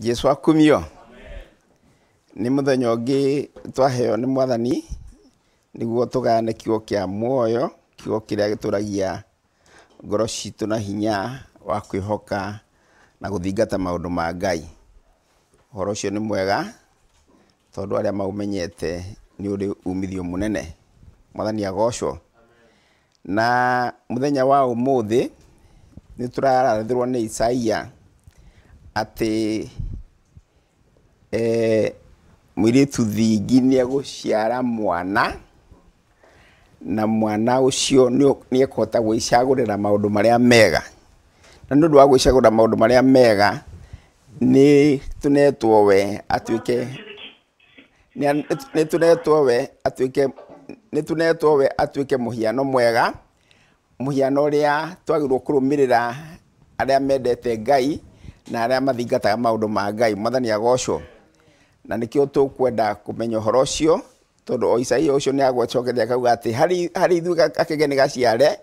jesu akumio nä må thenya å ngä twaheo nä mwathani nä guo tå gane kiugo kä a muoyo kigo kä rä a gä tå ragia ngoro citå na hinya wa kwä hoka na gå thingata maå ndå ma ngai å horo å cio nä mwega tondå arä a maåmenyete nä å rä umithio må nene mwathani agoco na må thenya wa å må thä nä tå rarathä rwo nä icaia atä Eh, muiritu thingi nä egåciara mwana na mwana å cio nä ekåhota gwä cagå rä maå ndå marä a mega na nä å ndå wa gwä cagå ra maå ndå marä a mega nä tunetwo we atuä ni nä tå netwo we atuä ke tunetwo we atuä ke må hiano mwega må hiano å rä a twagä kå rå mä rä ra arä a mendete ngai na arä a mathingataga maå ndå ma ngai mwathani agocwo na nikio tukwenda kumenya horo cio tondu o å ucio ni agwecokeria akauga ati hari hari ithuĩ akĩgeni gaciare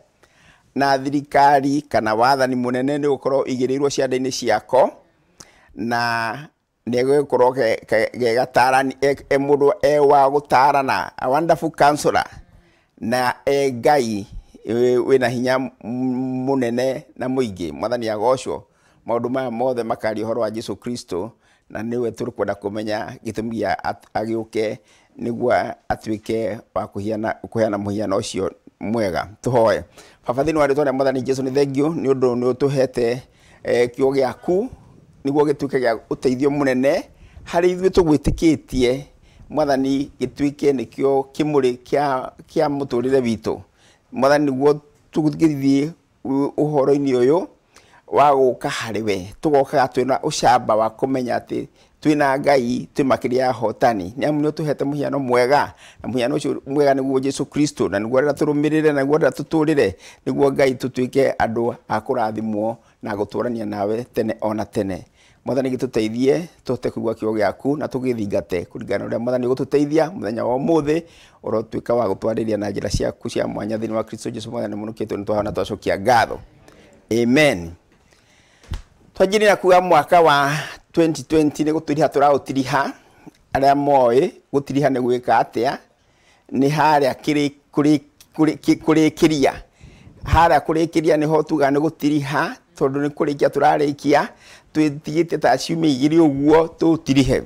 na thirikari kana wathani munene ni gukorwo igĩrĩirwo ciande-inĩ ciako na negũkorwo gegatarani e, e mũndũ e wa gå a wonderful counselor na e ngai na hinya nene na ingä mwathani agocwo ndå maya mothe makaria horo wa Jesu Kristo na niwe tå kwenda kå menya gä tå mi agä å ke nä guo atuä ke wa kå heana må hiano å cio mwega tå hoe baba thä inä wa rä mwathani jesu nä thengiå nä å ndå nä å tå hete e, kä o gä aku nä guo gä tuä ke gä å teithio må nene harä ithuä tå gwä tä kä tie mwathani gä tuä ke nä kä o kä må rä kä a må tå rä re witå mwathani nä guo tå å horo-inä å yå wa guka harä we tå gokaga twä na å camba wa kå menya atä twä na ngai twä makä ria hotani nä amu nä å tå hete må hiano mwega na må hiano å cio mwega nä guo jesu kristo na nä guo rä rä a na guo rä rä nä guo ngai tå tuä ke andå a rathimwo na gå tå nawe tene ona tene mwathani gä tå teithie tå te kå igua kä o gä aku na tå gä thingate kå ringana å rä a mwathani gå tå teithia må thenya wa må thä å rotuä ka wa gå twarä ria na njä ra ciaku cia mwanya thä inä wa kristo jesu mwathani må nå kä two nä twahona twacokia ngatho amen twanjirira kuga mwaka wa 2020 nä gå tå riha tå raå tiriha arä a moä gå tiriha nä gwä ka atä a nä harä a kå rä kä ria harä a kå rä kä ria nä ho tuga nä gå tiriha tondå nä kå rä kia tå rarä kia twä tigä te ta ciumä igä rä å guo tå tirihe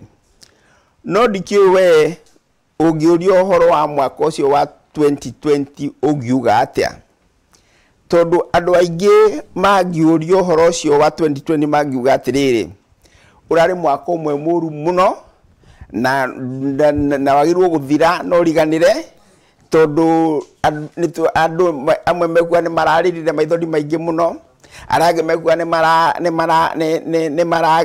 no ndikä å wee å ngä å ria å horo wa mwaka å cio wa 2020 å ngiuga atä a tondu andu aingi mangiuria uhoro ucio wa 2020 mangiuga atiriri urari mwaka umwe muru muno na na, na, na wagirwo guthira no riganire tondu andu amwe mekuga ni mararirire maithori maingi muno arangi mekuga ni mara ni mara ni mara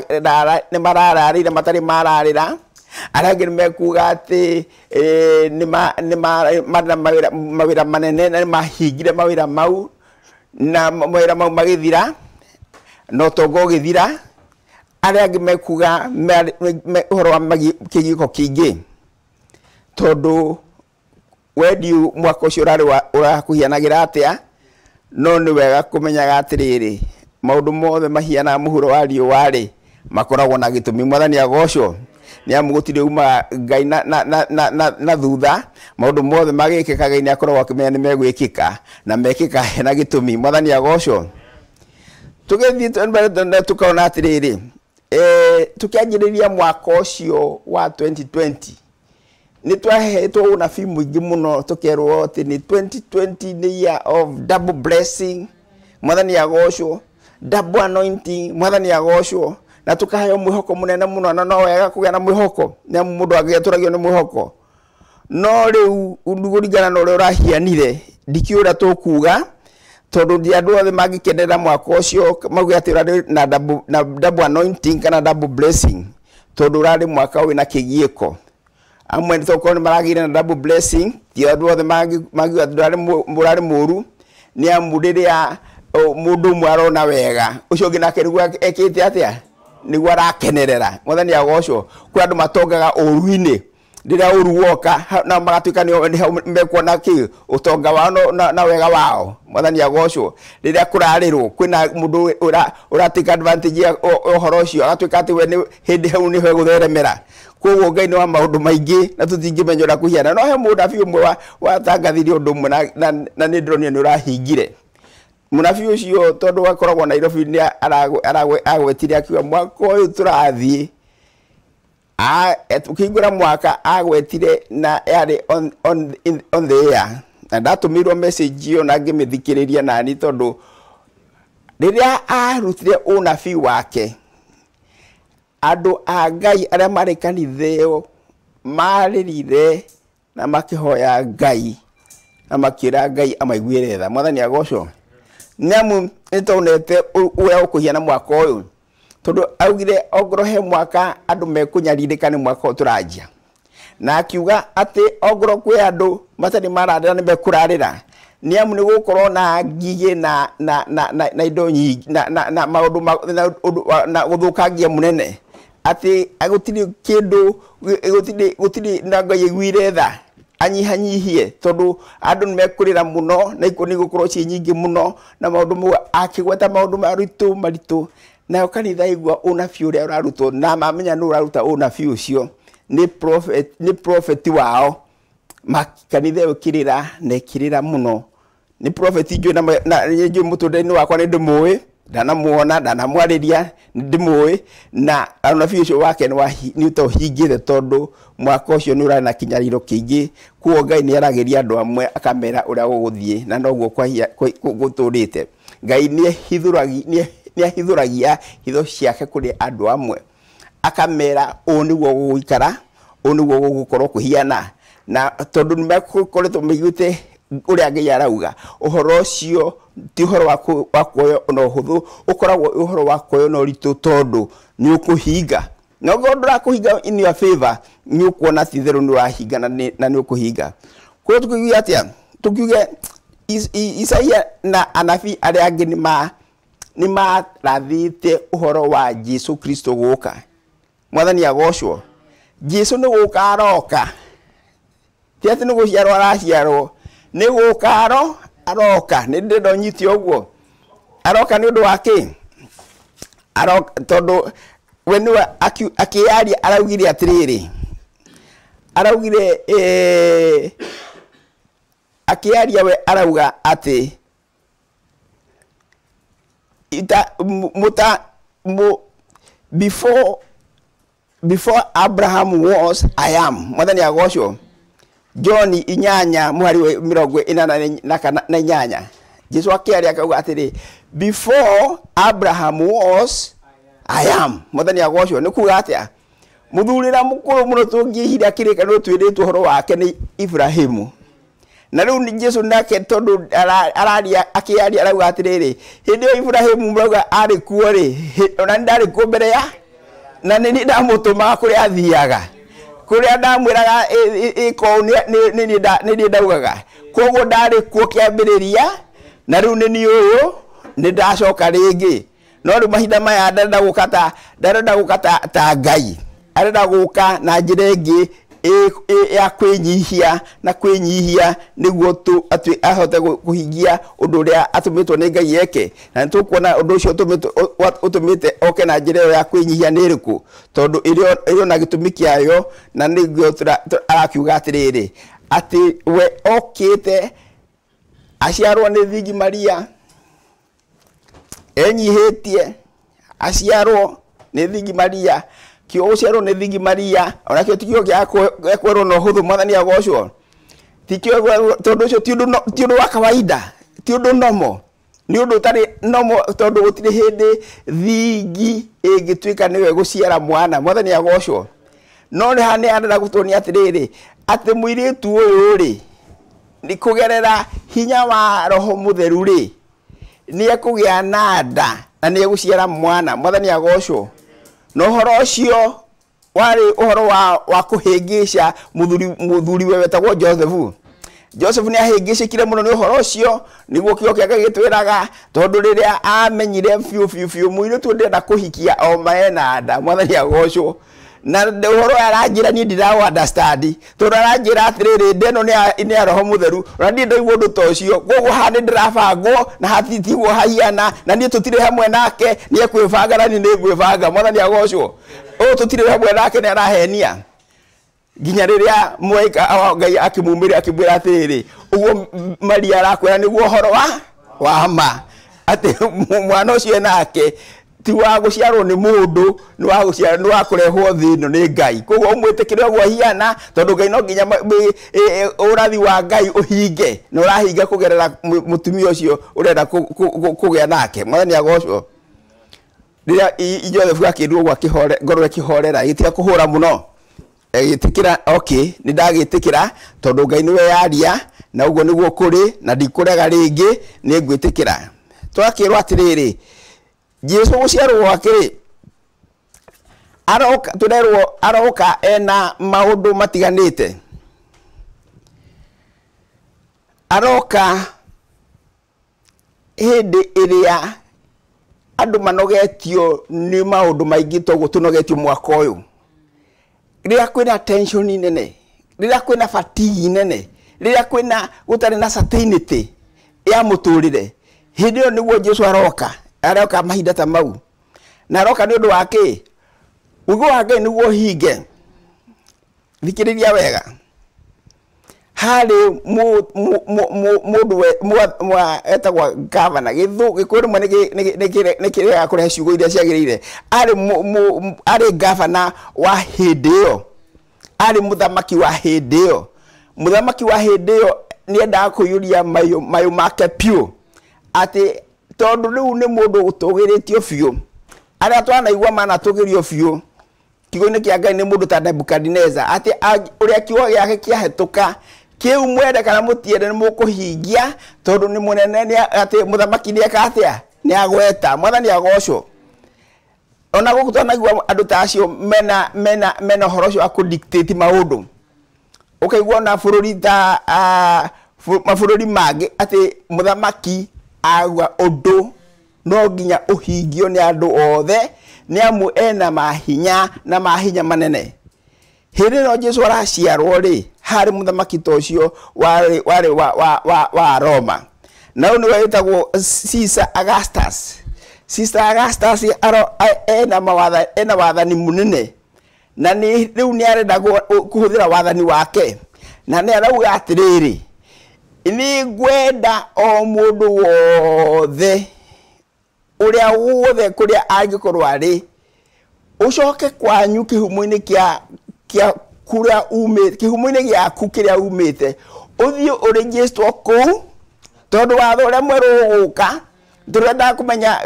ni marararire matari mararira arangi mekuga ati ni ma ni ma mawira manene na mahingire mawira mau na mawira mau magithira no tongo githira arĩa angĩ mekuga horo wa kĩgiko kĩingĩ tondũ mwako mwaka rari wa urakuhianagira atia no ni wega kumenyaga atiriri maũndũ mothe mahiana muhuro wa riũa-rĩ makoragwo na gĩtũmi mwathani agocwo ni amu gå tirä uma ngai na, na, na, na, na, na thutha maå ndå mothe magä kä kagai nä akoragwo akä menya nä megwä kä ka na mekä ka hena gä tå mi mwathani agocwo tå gä thiä tå kaona atä rä rä tå kä anjä rä ria mwaka å cio wa 2020 ni twahetwo å na bi ingä må no tå kerwo atä nä 2020 ni year of double blessing mwathani agocwo double anointing mwathani agocwo na tukaheo mwihoko munene muno na no wega kugia na mwihoko ne amu mundu agiaturagio ni mwihoko no riu niguringana no uria urahianire dikiura tukuga tondu ndi andu othe mangikenera mwaka ucio mauge ati urari na double, na double anointing kana double blessing tondu urari mwaka wina kigieko amwe nitokorwo ni maragire na double blessing ti andu othe mangiuga ati urari muru ni amu riria mundu umwe arona wega ucio ngina nake ekite atia niguo arakenerera mwathani aga ucio kwi andu matongaga uruini rä uru woka na magatuika mekuona ki utonga wao na, na wega wao mwathani agocwo rä rä a kå rarä rwo kwä na må ndå å ratuä advantage ya horo å cio agatuä atä we hä ndä hau nä ho theremera koguo ngai nä wa maå ndå maingä na tå tingä menya å kå hiana no he må ndabi å mwe watangathire å ndå å mwe na nä ndä ronio nä å rahingire munabi ucio tondu akoragwo nairobi ni agwetire akiuga mwaka uyu turathiĩ ukihingura e, mwaka agwetire na yarĩ on, on, in, on the air na ndatũmĩirwo message ĩyo na ngĩmĩthikĩrĩria nani tondũ rĩrĩa arutire ũnabi wake andũ a ngai arĩa marĩ kanitha ĩyo marĩrire na makĩhoya ngai na makĩra ngai amaiguĩre tha mwathani agocwo nä amu nä twonete å rä mwaka å yå augire ongorwo he mwaka andå mekå ka mwaka å na akiuga ati ongorwo kwe andå matarä mararä ra nä mekå amu nä gå na ngigä na na na na na indo nyingä na na na maundu ma na guthukangia munene ati gutirä kä ndå gutirä na ngai iguire tha anyihanyihie tondu andu nimekurira muno na ikuo nigukorwo ci nyingi muno na maundu mau akigweta maundu maritu maritu na kanitha igua unabii uria urarutwo na mamenya nu uraruta unabii ucio ni prophet ni prophet wao makanitha iyo kirira na kirira muno ni prophet njui na mutu mutundaini wakwa ni ndimuwi ndanamuona ndanamwarĩria ndĩmũĩ na ũnabii ũcio wake nĩ ũtohingĩte tondũ mwaka nä å ũrarĩ na kinyariro kĩingĩ kuo ngai nĩ aragĩria andå amwe akamera ũrĩa gũgũthiĩ na noguo gũtũrĩte ngai ahithå ragia hitho ciake rä andå amwe akamera ũũ nĩguo gũgũikara gå korwo kå hiana na tondå nä makoretwo maiguĩte uria ngai rauga uhoro ucio ti uhoro wa kuoyo na uhuthu ukoragwo uhoro wa kuoyo na uritu tondu ni ukuhinga nogo ndurakuhinga in your favor ni ukuona ti theru ni wahinga na ni ukuhinga kuria tukiugia atia tukiuge isaia na anafi aria angi ni ma ni marathite uhoro wa jesu kristo guka mwathani agocwo jesu ni guka aroka ti ati ni guciarwo araciarwo nä gå karo aroka nä ndä ndonyitie å guo aroka nä å ndå wa kä tondå we nä akä aria araugire atä rä rä araugire eh, akä aria we arauga atä ita muta mu, before before abraham was i am mwathani agocwo John inyanya mwari we mirogwe ina na na, inyanya Jesu akiaria akauga atiri before Abraham was I am muthenya agocwo ni kuga atia muthurira mukuru muno tungihira kirika no twiritwo horo wake ni Ibrahimu na riu Jesu nake tondu araria akiaria arauga atiriri hindi Ibrahimu mrauga ari kuo ri ona ndari kuo mbere ya na nini ndamutuma kuri athiaga kuria ndamwiraga iko ni ndi ndaugaga koguo ndari kuo kiambiriria na riu ni ni uyu ni ndacoka ringi no riu mahinda maya ndarenda guka ta ndarenda guka ta ngai arenda guka na njira ingi ya kwĩnyihia na kwĩnyihia nĩguo ahote kũhingia ũndũ ũrĩa atũmĩtwo nĩ ngai eke na nĩ tũkuona ũndũ ũcio ũtũmĩte oke na njĩra ĩyo ya kwĩnyihia nĩ ĩrĩkũ tondũ ĩrĩ ona gĩtũmi kĩayo na nĩguo arakiuga atĩrĩrĩ atĩ we okĩte aciarwo nĩ thingi maria enyihĩtie aciarwo nĩ thingi maria kiugo ciarwo nä thigimaria ona kä tikiugo gä kwärwo na å hå thå mwathani agocwo tondå å cio ti å ndå wa kawaida ti å ndå nomo nä å ndå å tarä nomo tondå gå tirä hä ndä thingi ä ngä tuä ka nä we gå ciara mwana mwathani agocwo no ni ha nä arenda gå tuonia atä rä rä atä må tu å yå rä nä hinya wa roho mutheru ri ni nä ekå na nda na nä egå ciara mwana mwathani agocwo na horo cio wari uhoro wa wa kuhingica muthuri muthuri we wetagwo Joseph Joseph ni ahingicikire muno ni uhoro ucio niguo kio kiake gitwiraga tondu riria amenyire fiu fiu fiu muiru tu ndenda kuhikia o maena nda mwathani agocwo na uhoro aranjira ni ndira understand tondu aranjira atiriri ndeno ni ya roho mutheru ona ndi ndoigwo undu ta ucio koguo haha ni ndirabangwo na hatitiguo hahiana na niĩ tũtirĩ hamwe nake nĩ ekwĩbanga na niĩ nĩ ngwĩbanga mwathani agocwo ũũ tũtirĩ hamwe nake nĩ arahenia nginya rĩrĩa mũraika ngai akĩmumĩria akĩmwĩra atĩrĩrĩ ũguo maria arakwĩra nĩguo ũhoro wa wa ma ate mwana ũcio e nake ti wa gå ciarwo nä må ndå nä wa kå rehwo thä ä no nä ngai koguo å mwä tä kä re å guo hiana tondå ngai no nginya å rathi wa ngai å hinge na å rahinga kå gerera må tumia å cio å renda kå gä a nake mwathani agocwo rä rä a jothefu akä ndwo å guo ngorore kä horera gä tiga kå hå ra må no gä tä ra okay nä ndagä tä kä ra tondå ngai nä weyaria na å guo nä guo kå rä na ndikå rega rä ngä nä ngwä tä kä ra twakä rwo atä rä rä jesu ũciarwo wake rĩ aroka tũrerwo aroka ena maũndũ matiganĩte aroka hĩndĩ ĩrĩa andũ manogetio nĩ maũndũ maingĩ toguo tũnogetio mwaka ũyũ rĩrĩa kwĩna tension nene rĩrĩa kwĩna fatigue nene rĩrĩa kwĩna gũtarĩ na certainty ya mũtũrĩre hĩndĩ ĩyo nĩguo jesu aroka aroka mahinda ta mau na aroka nä å ndå wa kä ugo wa ngai nä guo hinge thikä rä ria wega harä må ndå etagwo gavana gä kå rä mwe nä kä rega kå rehe ciugo iria ciagä rä ire arä gavana wa hä ndä ä yo arä må thamaki wa hä ndä ä yo må thamaki wa hä ndä ä yo nä endaga kå iyå ria mayå make piå atä tondu riu ni mundu utugiritio fiu aria twanaigua manatugirio fiu kigo-ini kia ngai ni mundu ta Nebukadneza ati uria yake kia hetuka kiu mwende kana mutiende ni mukuhingia tondu ni munene ni ati muthamaki nieka atia ni agweta mwana ni agocho ona gå kå twanagua andå ta acio mena mena mena horocho cio akå dictate maundu ukaigua na bururi ta uh, mabũrũri mage atĩ muthamaki agwa undu no nginya uhingio ni andu othe ni amu ena mahinya na mahinya manene hiri no jesu araciarwo ri harä må thamaki ta å cio warä wa, wa, wa, wa roma na å nä wetagwo cisa augustus cisa augustus ena mawatha ena wathani munene na rä u nä arenda kå hå thä ra wathani wake na nä arauga atä rä rä nä ngwenda o må ndå wothe å rä a wothe kå rä a angä korwo arä å coke kwanyu kä humo-inä kä humo-inä gä aku kä rä a umä te å thiä å rä kå u tondå watho å rä a mwerå å gå ka ni muri kũmenya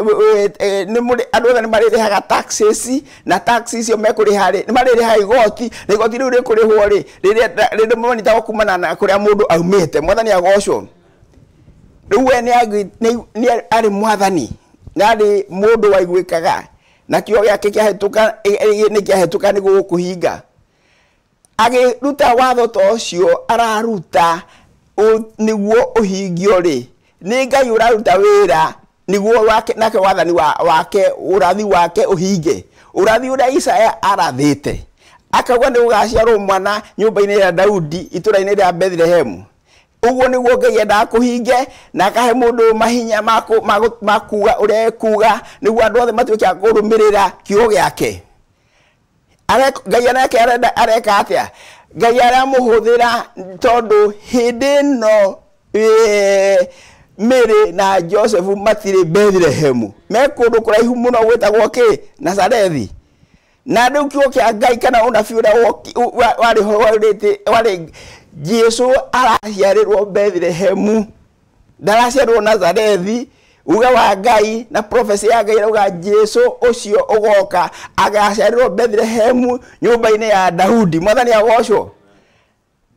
ni mari ri haga taxes na taxes yo taxi icio ni rĩ ri marĩrĩha igoti na ri ri ri rĩ ta kumana na kuri kũrĩa mũndũ aumĩte ni agocwo ri we ni agi nĩ arĩ mwathani ri arĩ wa igwikaga na kio ya ke kĩo gĩake kĩahĩtũka nĩ kĩahĩtũka nĩ gũgũkũhinga agĩruta watho ta ũcio araruta nĩguo ũhingio rĩ nĩ ngai ũraruta wĩra niguo wake nake wathani wa wake urathi wake uhinge urathi uria Isaya arathite akauga ni ugaciarwo mwana nyumba-inä ya daudi itura ra inä rä a bethlehemu uguo niguo ngai endaga kuhinge na akahe mundu mahinya makuga uria ekuga niguo andu othe matuike a kurumirira kiugo giake ngai anake areka atia ngai muhuthira tondu hindi no mary na josefu matirä bethlehemu mekå ndå kå raihu må no gwä tagwo kä nazarethi na rä u kiugo kä a ngai kana å nabi å rä a jesu araciarä rwo bethlehemu ndaraciarwo nazarethi uga wa ngai na profesi ya ngai rauga jesu ucio ugoka rwo bethlehemu nyumba-inĩ ya daudi mwathani agocwo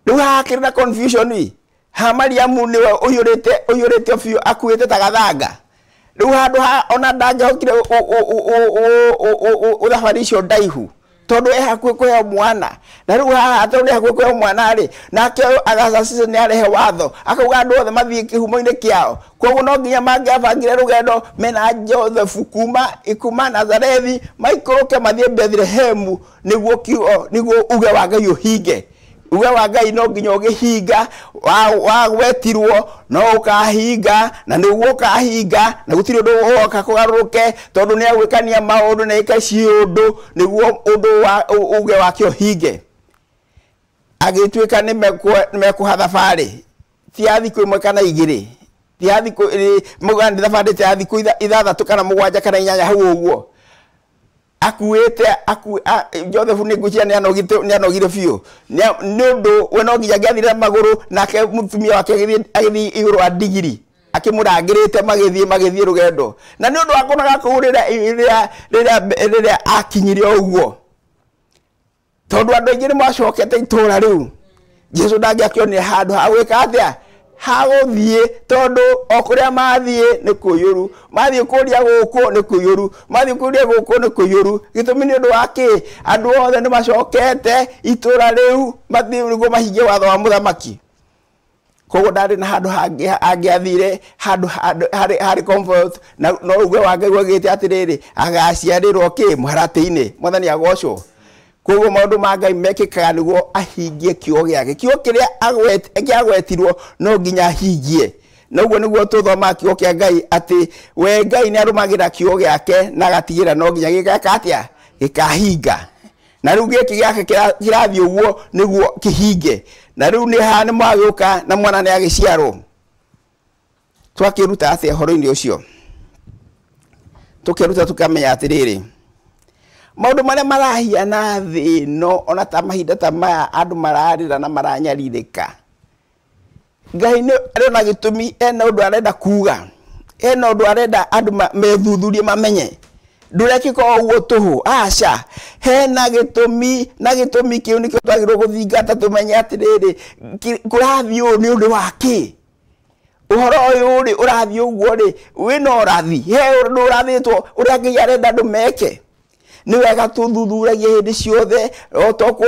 rĩu hakĩrĩ na confusion wi ha mariamu niwe uyurite uyurite biu akuite ta gathanga riu handu ha ona ndangihokire uthabari icio ndaihu tondu e hakuhi kuheo mwana na riu haha tondu ni e hakuhi kuheo mwana ri nake uyu agacacicĩ nä arehe watho akauga andå othe mathiä kä humo-inä kĩao koguo no nginya mangäabangire rũgendo mena jothefu kuma ikuma nazarethi maikũrũke mathiä bethilehemu nĩguo kiuo nĩguo uge wa ngai hinge uwe wa ngai no nginya wa wagwetirwo no ũkahinga na nĩguo ũkahinga na gũtirĩ ũndũ woka kugaruke tondu ni agwikania maundu na ni ciũndũ undu wa uge wake ũhinge agĩtuĩka nĩ mekũha thabarĩ ti athi ku ĩmwe kana igĩrĩ ti ku mugandi thabarĩ ti ya thikũ ithathatũ kana mugwanja kana inyanya hu uguo akuete aku jothe fu nigucia ni anogite ni anogire fio ni undu we no nginya giathire maguru nake mutumia wake agithi iguru wa ndigiri akimurangirite magithi magithi rugendo na ni undu wakonaga kuu riria riria akinyire uguo tondu andu aingi ni macokete itura riu jesu ndangiakionire handu ha gwika atia tondå okå rä a mathiä mathiä nä kå kå iå ru ria gå haguthie nä kå iå ru mathiä kå ria gå kå nä kå iå ru gä tå mi nä å ndå wa kä andå othe nä macokete itå itura riu mathie guo mahingie watho wa må thamaki koguo ndarä na handå angä athire harä no uge wa agä te atä rä rä agaciarä rwo kä mharatä-inä mwathani agocwo koguo maundu ma ngai mekĩkaga nĩguo ahingie kĩo gĩake kĩo kĩrĩa agwetirwo no nginya ahingie noguo nĩguo tũthomaga kiugo kĩa ngai ati we ngai ni arumagira kiugo gĩake na gatigira no nginya gĩgeka atĩa gĩkahinga na rĩu gĩkĩ gĩake kirathi ũguo niguo kihinge na rĩu ni ha ni mwagĩũka na mwana nĩ agĩciarwo twakĩruta atĩa ũhoro-inĩ ũcio tũkĩruta tũkamenya atĩrĩrĩ maundu maria marahia na thä no ona ta mahinda ta maya andu mararä na maranyarirä ka ngai nä arä ona gitumi tå mi ena å arenda kuga ena å arenda andu methuthurie mamenye ndurekika uguo tuhu aca hena gitumi na gitumi kiu nikio twagirwo guthingata tumenye atiriri kurathi uyu ni undu waki uhoro uyu ri urathi uguo ri wina urathi he undu urathitwo uria ngai arenda meke ni wega tå thuthuragie hä ndä ciothe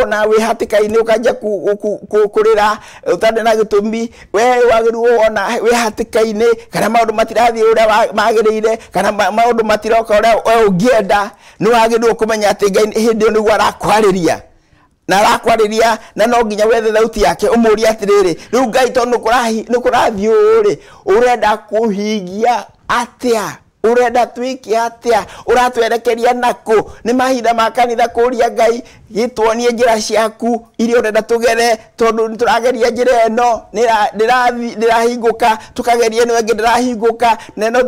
o na wä hatä kainä å kanjia kå rä ra å na gä tå mi we wagä rä wona wä hatä kainä kana maå ndå matirathiä å rä a magä rä ire kana maå ndå matiroka å rä a å ngä enda nä wagä rä kå menya atä ngai hä ndä ä yo nä guo arakwarä ria na arakwarä na no nginya wethe thauti yake å må ria atä rä rä rä u ngai tondå nä kå rathiä å rä å renda kå hingia atä a urenda twiki atia uratwerekeria naku ni mahinda ma kanitha kuria ngai gitwonie njira ciaku iria urenda tugere tondu ni turageria njira eno ndirahinguka tukageria ino ingi ndirahinguka neno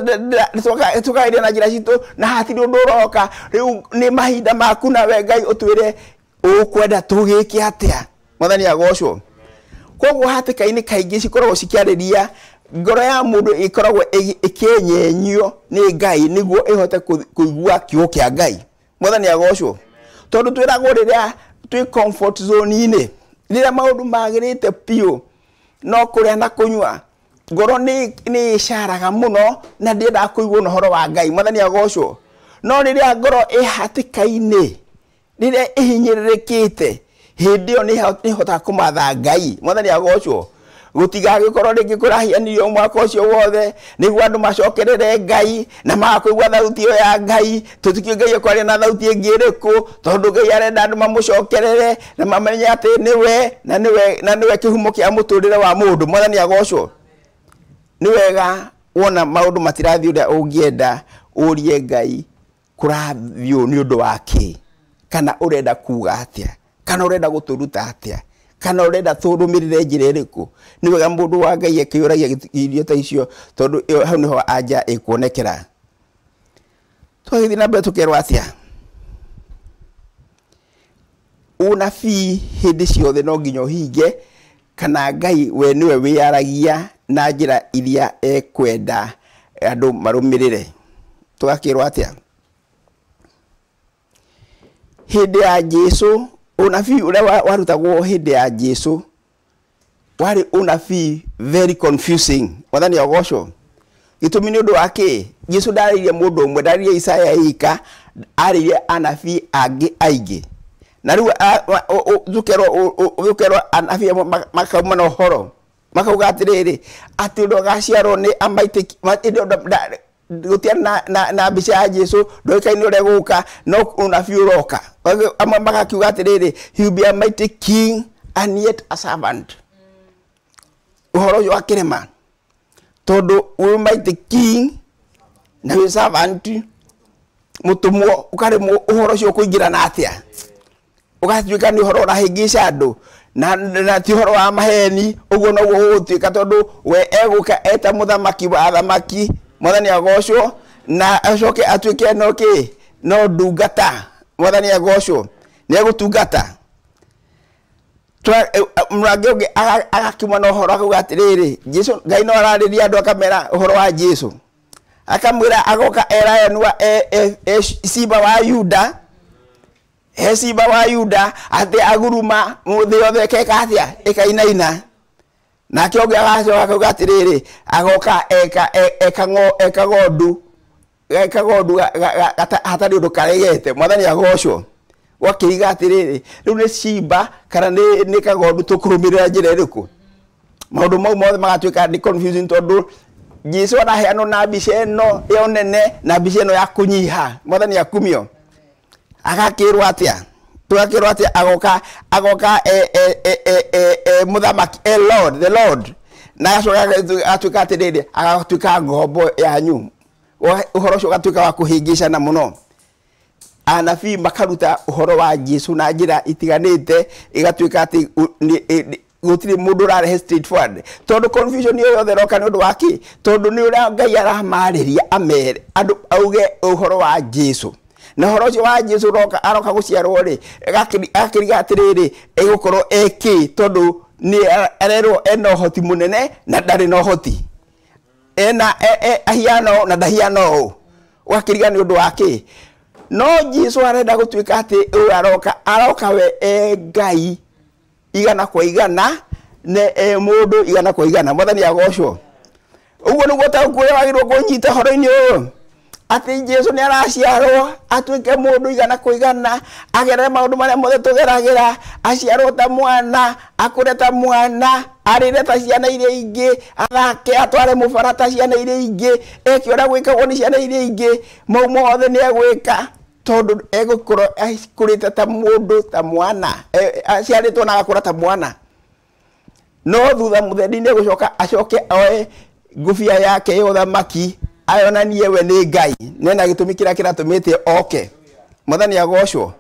tukageria na njira citu na hatiri undu uroka riu ni mahinda maku we ngai utwire ukwenda tugiki atia mwathani agocwo koguo hatikaini kaingi cikoragwo cikiariria ngoro ya mundu ikoragwo ikienyenyio ni ngai niguo ihote kuigua kiugo kia ngai mwathani agocwo tondu twiragwo riria twi comfort zone-ini riria maundu magirite piu no kuria na kunywa ngoro ni icaraga muno na ndienda kuigwo na horo wa ngai mwathani agocwo no riria ngoro ihatikaini riria ihinyiririkite hindi iyo ni ihotaga kumatha ngai mwathani agocwo gutigagikorwo ringi kurahianirio mwaka ucio wothe niguo andu macokerere ngai na magakuigua thauti iyo ya ngai tutikio ngai akwari na thauti ingi iriku tondu ngai arenda andu mamucokerere na mamenye ati niwe na nä na niwe kihumo kia muturire wa mundu mwathani agocwo ni wega wona maundu matirathi uria ungienda urie ngai kurathiu ni undu wake kana urenda kuga atia kana urenda guturuta atia kana urenda thurumirire njira iriku ni wega mundu wa ngai akiuragia irio ta icio tondu hau niho anja ikuonekera twagithi na mbere tukerwo atia unabii hindi ciothe no nginya uhinge kana ngai we niwe wiyaragia na njira iria ekwenda andu marumirire tugakirwo atia hindi ya jesu unabii uria warutagwo hindi ya jesu wari unabii very confusing wathani ogoco gitumi ni undu wa ki jesu ndaririe mundu umwe ndaririe isaya ika aririe anabii angi aingi na riu thukerwo thukerwo anabii makauma na uhoro makauga atiriri ati undu agaciarwo ni amaitiki gutiari na na, na bisha ya Jesu ndoikaini uria guka no unabii uroka amwe magakiuga atiriri he will be a mighty king and yet a servant uhoro yo akirema todo we mighty king na we servant mutumwo ukaremwo uhoro ucio na atia ugatuika ni uhoro urahingica andu na na ti uhoro wa maheni uguo noguo ugutuika tondu we eguka eta muthamaki wa athamaki mwathani agocwo na acoke atuike no ki no ndungata mwathani agocwo nä egåtungata eh, eh, mrangi å ngä agakiuma na å horo akauga atä rä rä jesu ngai no ararä ria andå akamera å horo wa jesu akamwä ra agoka eraenua cimba e, e, e, wa yuda e siba wa yuda atä aguruma må thä yothe keka atia a ä kainaina nake å ngä agacoka akauga atä rä rä agoka ekagondu hatarä å ndå karegete mwathani agocwo gwakä iga atä rä rä rä u nä cimba kana nä kagondu tå kå rå mä rä ra njä ra ä rä kå maå ndå mau mothe magatuä ka nä tondå jesu araheanwo na mbica no ĩyo nene na mbica no ya nyiha mwathani akumio atä a tugakirwo atä agoka agoka e, e, e, må thamaki lord the lord na agatuä atä rä rä agatuä ka ngombo yanyu å horo å cio ũgatuä ka wa kå hĩngä cana må no anabii makaruta uhoro wa jesu na njira itiganite igatuika ati gutiri mundu urarehe straight forward tondu confusion iyo yothe roka ni undu waki tondu ni uria ngai aramariria amere andu auge uhoro wa jesu na horo cio wa jesu roka aroka guciarwo ri akiriga atiriri igukorwo eki tondu ni arerwo ena uhoti munene na ndari na uhoti ena e, e, ahiano na ndahiano wakiriga ni undu wake no jesu arenda gutuika ati uyu aroka aroka we e ngai igana kwa igana ne e mundu igana kwa igana mwathani agocwo uguo niguo ta kuria wagirwo kunyita horo-ini uyu atä jesu nä araciarwo atuä ke må ndå igana kå agerere maå ndå marä a mothe tå geragä ra aciarwo ta mwana akå re ta mwana arä re ta ciana iria ingä athake atware må ta ciana iria ingä ekä å rä a ciana iria ingä mau mothe nä egwä ka tondå egå ta må ta mwana e, aciarä na agakå ta mwana no thutha må thendi nä acoke oe ngubia yake ya å thamaki ayonanie we nä ngai nena gä tå mi kira rä a oke mwathani agocwo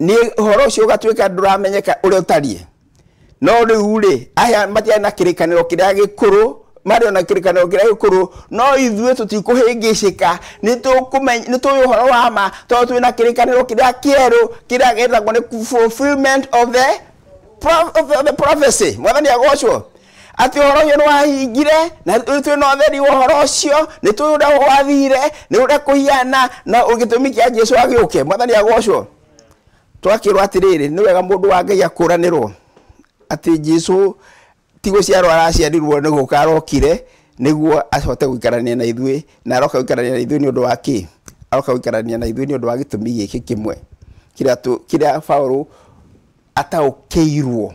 nä horo å cio å gatuä ka ndå no ri uri aya matia na kä kira gikuru mari ona kä kira gikuru no ithuä tå tikå hä ngä cä ka horo wa ma to tu na kä kira kanä kira kä rä fulfillment of the of the prophecy gä etagwo nä atä å horo å yå nä wahingire na twä na å theri wa å horo å cio nä twä å rä a wathire nä å rä a kå hiana na gä tå mi kä a jesu agä å ke mwathani agocwo twakä rwo atä rä rä nä wega må ndå wa ngai akå ranä rwo atä jesu tigå ciarwo araciarirwo nä gå karokire nä guo ahote gå ikarania na ithuä na aroka gå ikarania na ithuä nä å ndå wa kä aroka gå ikarania na ithuĩ nĩ ũndũ wa gĩtũmi gĩkĩ kĩmwe kĩrĩa kĩrĩa Paũlũ ataũkĩirwo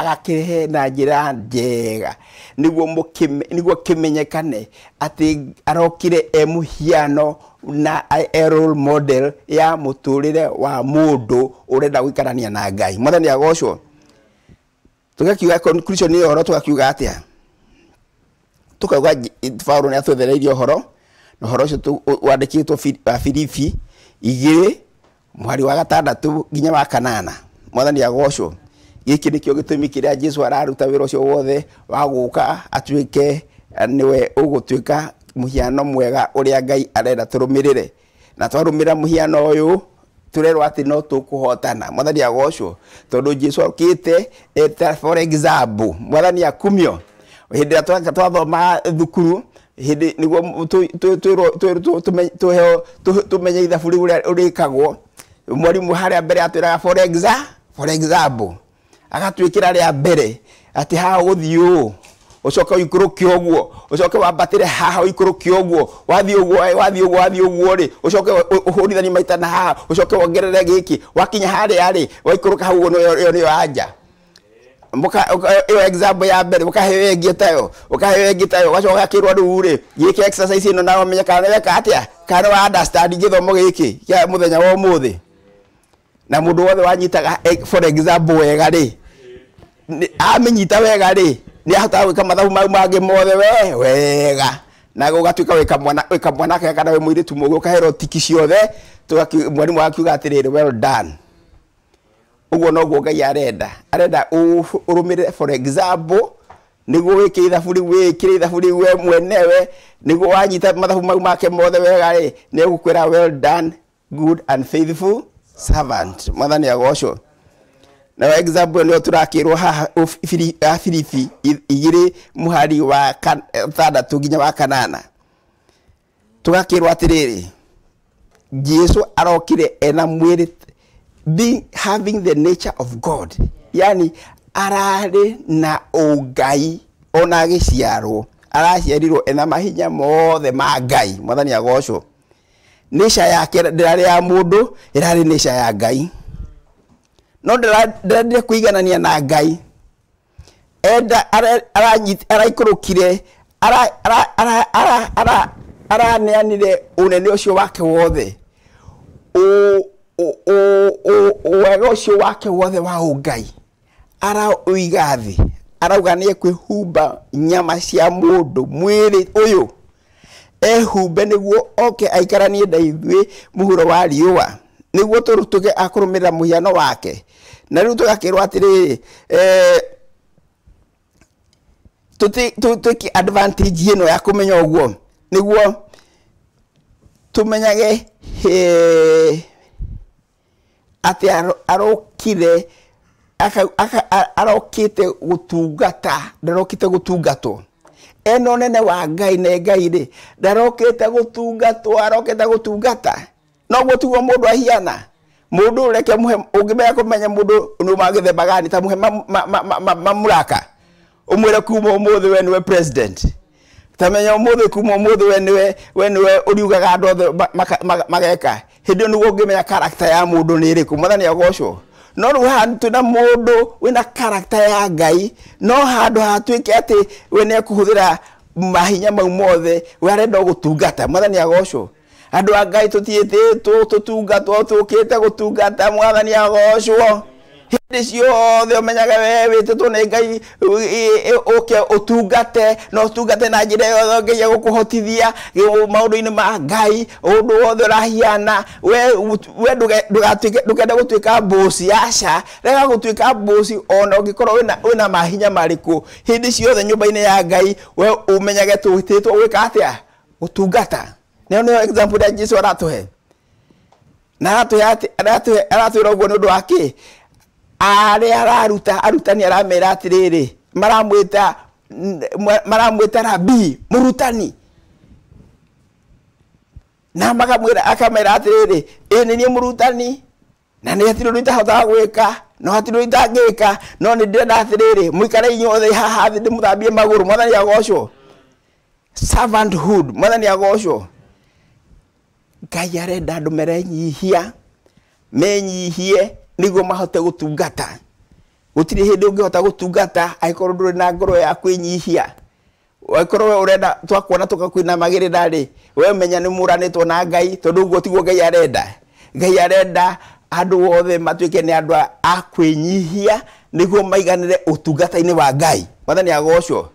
agakirehe na njira njega niguo mukime niguo kimenyekane ati arokire e muhiano na e role model ya muturire wa mundu urenda guikarania na ngai mwathani agocwo tugakiuga conclusion ni horo tugakiuga atia tukauga Paulo ni atwethereirie horo na horo ucio wandikitwo Filipi igiri mwari wa gatandatu nginya wa kanana mwathani agocwo giki kä gitumi kiria Jesu araruta wira ucio wothe wa guka atuike eh, niwe ugutuika muhiano mwega uria ngai arenda turumirire na twarumira muhiano uyu turerwo ati no tukuhotana mwathani agocwo tondu jesu okite eh, for example mwathani akumio hindi ria twathoma thukuru hindi niguo tuheo tumenye ithabu riu urikagwo mwarimu haria mbere atwiraga for agatwikira ria mbere ati ha uguthii uu ucoke uikuruke uguo ucoke wambatire ha uikuruke uguo wathi uguo wathi uguo wathi uguo ri ucoke uhurithani maita na ha ucoke wongerere giki wakinya haria ri waikuruka hau no yo niyo anja mboka yo example ya mbere mboka ukaheo ingi tayo ukaheo ingi tayo ugacoka kirwa ru ri giki exercise ino nawe menye ne ka atia kana wa understand githomo giki ya muthenya wa muthi na må ndå wothe wanyitaga eh, for example wega rä amenyita wega rä nä ahotaga gwä ka mathabu mau mangä mothe we wega na gå gatuä ka wä ka mwanake kana wä må irä tu må gå kahero tiki ciothe mwarimå akiuga atä rä rä well done uguo noguo ngai arenda arenda urumire for example niguo wike ithabu riu wikire ithabu riu we mwenewe niguo wanyita mathabu mau make mothe wega ri ni gukwira well done good and faithful servant mwathani agocwo na example nä yo tå rakä rwo haha filipi igä muhari må hari wa tandatå nginya wa kanana tå gakä rwo atä rä rä jesu arokire ena mwiri rä having the nature of god yani ararä na å ngai ona agä ciarwo araciarirwo ena mahinya mothe ma ngai mwathani agocwo nisha yake ndirari ya mundu irari nisha ya ngai no ndirarire kuiganania na ngai enda araikurukire araneanire unene ucio wake wothe wega ucio wake wothe wa ungai arauiga thi arauga nĩ ekwĩhumba nyama cia mũndũ mwĩrĩ ũyũ ehumbe niguo oke aikaranie na ithuĩ mũhuro wa riũa niguo tũtuge akũrũmĩrĩra mũhiano wake na rĩu tũgakĩrwo atĩrĩrĩ eh, twĩke advantage ĩno ya kũmenya ũguo nĩguo tũmenyage atĩ arokire arokĩte gũtungata ndarokĩte gũtungatwo ena nene wa ngai na ngai ri ndarokite gutungatwo arokite gutungata noguo tiguo mundu ahiana mundu reke muhe ungimenya kumenya mundu ni bagani ta muhe mamuraka umwire kuma umuthi we niwe president tamenya umuthi kuma umuthi we niwe we niwe uriugaga andu othe mageka hindi niguo ngimenya karakta ya mundu ni iriku mwathani agocwo no rä u haha twä na må ndå wä na karakta ya ngai no handå hatuä ke atä we nä ekå hå thä ra mahinya mau mothe we arenda gå tungata mwathani agocwo andå a ngai tå tiä tä two tå tungatwo tå kä te gå tungata mwathani agocwo hindi ciothe ũmenyaga we wĩtĩtwo tu nĩ ngai ũke ũtungate na ũtungate na njĩra yothe ngai egũkũhotithia maũndũ-inĩ ma ngai ũndũ wothe ũrahiana we we ndũkende gũtuĩka mbũci aca rega gũtuĩka mbũci ona ũngĩkorwo wĩna mahinya marĩkũ hĩndĩ ciothe nyumba inĩ ya ngai we ũmenyage twĩtĩtwo gwĩka atia gũtungata nĩo nĩyo example ĩrĩa jesu aratũhe na aratwĩra ũguo nĩ ũndũ wa kĩ are araruta arutani aramera atä rä rä maramwä maramwä rabi må rutani na makamwä akamera atä rä rä ä må rutani na ni atirä ni tahota gwä ka no hatirä ni itangä no nä ndä renda atä rä rä må ikare inyuothe hahathä ndä må thambie magå rå mwathani agocwo servanthood ngai arenda andå merenyihia menyihie niguo mahote gutungata gutire hindi ungihota gutungata angikorwo nduri na ngoro ya kwinyihia angikorwo we urenda twakuona magirira ri we menya ni muranitwo na ngai tondu uguo tiguo ngai arenda ngai arenda andu othe matuike ni andu a kwinyihia niguo maiganire utungata-ini wa ngai wathani agocwo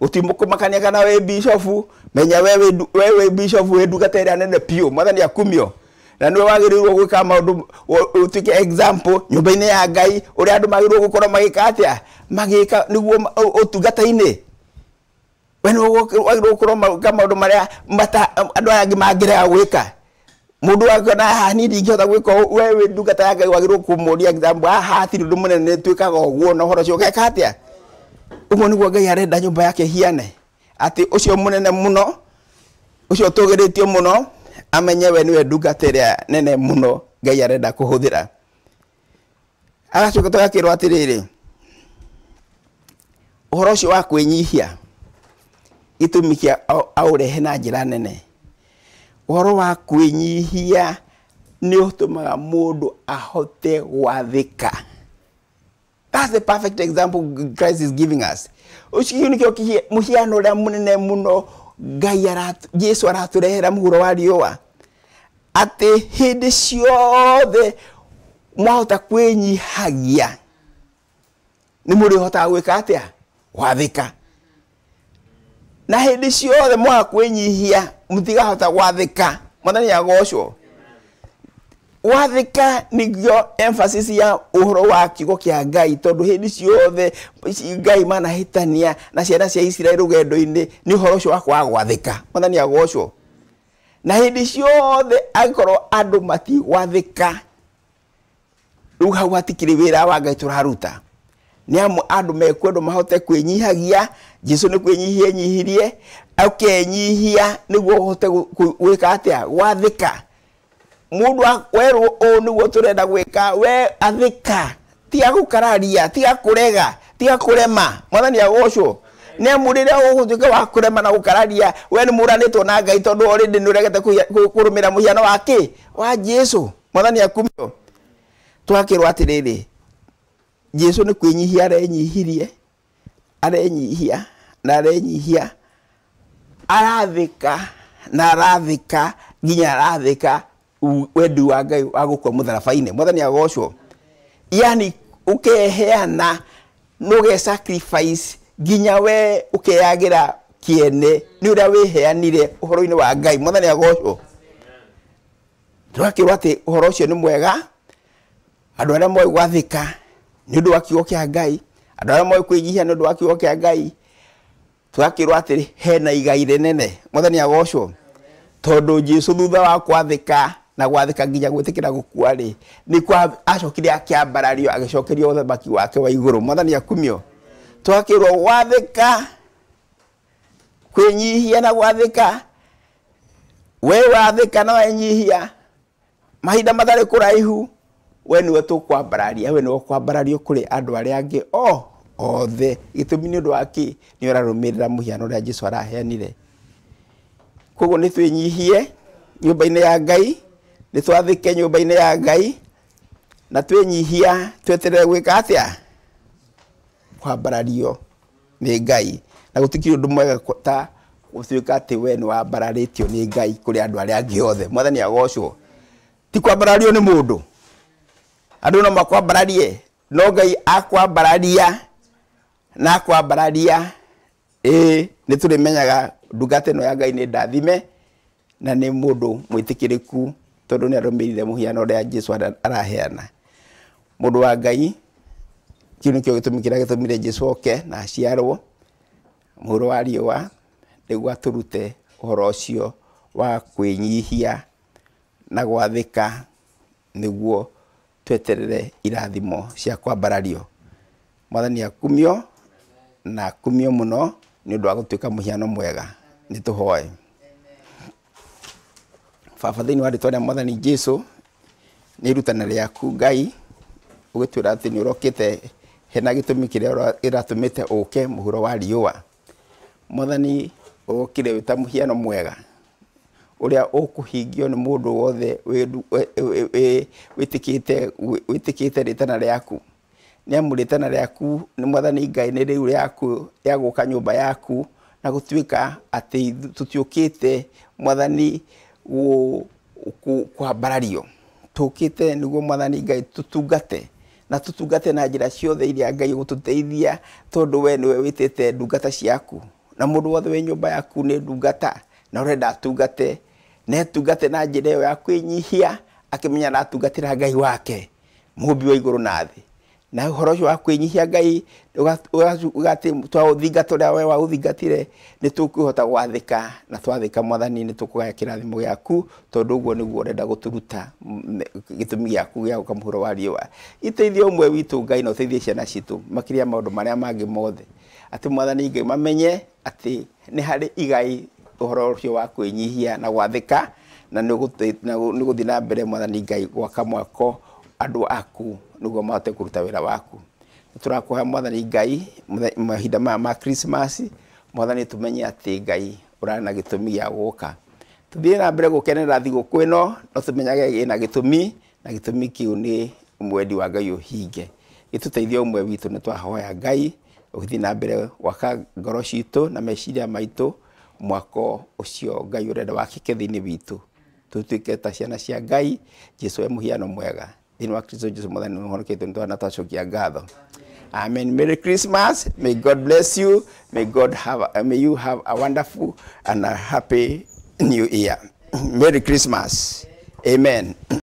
gutimukũmakania kana we bishofu menya we we bishop wĩ ndungata ĩrĩa nene piũ mwathani akumio na niwe wagirirwo gwika maundu utuike example nyumba-ini ya ngai uria andu magirirwo gukorwo magika atia magika niguo utungata-ini we niwe wagirirwo gukorwo gwika maundu maria andu aya angi mangirega gwika mundu wakiona haha ni ndingihota gwika we wi ndungata ya ngai wagirirwo kumuria example haha hatirä ndå må nene twä guo na horo cio geka atia uguo niguo ngai arenda nyumba yake hiane ati ucio munene muno ucio tugiritio muno amenye we niwe ndungata ĩrĩa nene mũno ngai arenda kũhũthĩra agacoka tũgakĩrwo atĩrĩrĩ ũhoro ũcio wa kwĩnyihia gĩtũmi kĩa aũrehe na njĩra nene ũhoro wa kwĩnyihia nĩ ũtũmaga mũndũ ahote gwathĩka That's the perfect example Christ is giving us. Ũcio nĩkĩo muhiano ũrĩa munene muno ngai arat jesu araturehera muhuro wa riua atä hä ndä ciothe mwahota kwä nyihagia nä må rä hotaga gwä ka atä a gwathä ka na hä ndä ciothe mwaga kwä nyihia må tigahota gwathä ka mwathani agocwo wathika nigyo emphasis ya uhoro wa kiugo kia ngai tondu hindi ciothe ngai mana hitania na ciana cia isiraeli rugendo-ini ni uhoro ucio wakwa gwathika mwathani agocwo na hindi ciothe akorwo andu wathika riu hau hatikiri wira wa ngai turaruta ni amu andå mekwendo mahote kwĩnyihagia jesu ni kwĩnyihia nyihirie akenyihia nĩguo hote gwĩka atĩa gwathĩka mundu werwo uu niguo da gwika we athika tiga gukararia tiga kurega tiga kurema mwathani agocwo nä amu rä rä wa kurema na gå we ni murani ranä na ngai tondu ori ndi nuregete å muhiano waki rå mä ra må hiano wa kä wa jesu mwathani akumio twakä rwo atä rä rä jesu nä kwä nyihia arenyihirie arenyihia na arenyihia arathä na arathä ka nginya arathä wendi wa ngai wa gukua mutharabaini mwathani agocwo yani ukeheana no ge sacrifice nginya we ukeyagira kiene ni uria wiheanire uhoro-ini wa ngai mwathani agocwo tũgakĩrwo atĩ ũhoro ũcio nĩ mwega andũ arĩa moĩ gwathĩka ni ũndũ wa kiugo kĩa ngai andũ arĩa moĩ kwĩnyihia nĩ ũndũ wa kiugo kĩa ngai tũgakĩrwo atĩ hena igai rĩnene mwathani agocwo tondũ jesu thutha wa kwathika na gwathika nginya gwitikira gukua ri ni nikuo acokire akiambarario agicokerio uthamaki wake wa iguru mwathani akumio twakirwo gwathika kwinyihia na gwathika we wathika na wenyihia mahinda matarä kå raihu we nä we tå kwambararia we nä kwambarario kå rä andå arä angä o othe gä tå mi nä å ndå wakä nä å rarå mä rä ra må hiano å rä a jesu araheanire koguo nä twä nyihie nyå mba-inä ya ngai ni twathä nyumba baine ya ngai na twenyihia tweterere gwika atia kwa kwambarario ni ngai na gå ndu mwega ta gutuika ati we ni wambararĩtio nĩ ngai kũrĩ andũ arĩa angĩ othe mwathani agocwo ti kwa kwambarario nĩ mũndũ andũ no makwambararie no ngai akwambararia na kwa akwambararia ĩĩ nĩ tũrĩmenyaga ndugate no ya ngai ni ndathime na ni mũndũ mwĩtĩkĩrĩku tondu ni arumirire muhiano ria Jesu araheana mundu wa ngai kiu nikio gitumi kiria gitumire Jesu oke na aciarwo muhuro wa riua niguo aturute uhoro ucio wa kwinyihia na gwathika niguo tweterere irathimo cia kwambarario mwathani akumio na akumio muno ni undu wa gutuika muhiano mwega nituhoe baba thä inä warä rä a mwathani jesu nä irutana rä aku ngai å gä twä ra atä nä å rokä te hena gä tå mi kä rä a ratå mä te å ke må hå ro wa a mwathani å okire wä ta må hiano mwega å rä a å kå hingio nä må ndå wothe wä tä kä te rä tana rä aku nä amu rä tana rä aku nä mwathani ngai nä rä u rä agå ka nyå mba yaku na gå tuä ka atä tå tiå kä te mwathani barario tukite niguo mwathani ngai tutungate na tutungate na njira ciothe iria ngai gututeithia tondu we niwe witete ndungata ciaku na mundu wothe wi nyumba yaku ni ndungata na urenda atungate na etungate na njira iyo ya kwĩnyihia akĩmenya na atungatĩra ngai wake mũmbi wa iguru na thĩ na horo cio wa kwĩnyihia ngai ugati twa twaũthingata ũrĩa we waũthingatire ni tukuhota gwathika na twathika mwathani ni tũkũgaya kĩrathimo gĩaku tondu ũguo nĩguo ũrenda gũtũruta gĩtũmi gĩaku gĩa gũka mũhuro wa riũa iteithie ũmwe witu ngai na ũteithie ciana citu makiria maundu maria mangi mothe ati mwathani ngai mamenye ati ni hari igai ũhoro ũcio wa kwĩnyihia na gwathika na ni gũthiĩ na mbere mwathani ngai gwaka mwako andũ aku niguo mahote kuruta wira waku turakuha mwathani ngai mahinda maya ma krismasi mwathani tumenye atä ngai å rarä na gä tå mi gä a gå ka tå thiä na mbere gå kenerera thigåkå no no tå menyage na gitumi tå mi na gä tå mi kä mwendi wa ngai uhinge hinge gä tå teithie mwe witå nä twahoya ngai å thiä na mbere gwaka ngoro citå na meciria maitå mwako ucio cio ngai å renda wakä ke thä ta ciana cia ngai jesu e må mwega thini wa kristo jesu mwathani nä honoketie nä twana twacokia ngatho amen merry christmas may god bless you may god have uh, may you have a wonderful and a happy new year merry christmas amen